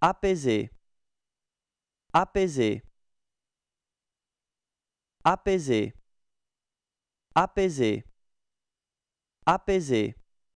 Apaiser. Apaiser. Apaiser. Apaiser. Apaiser.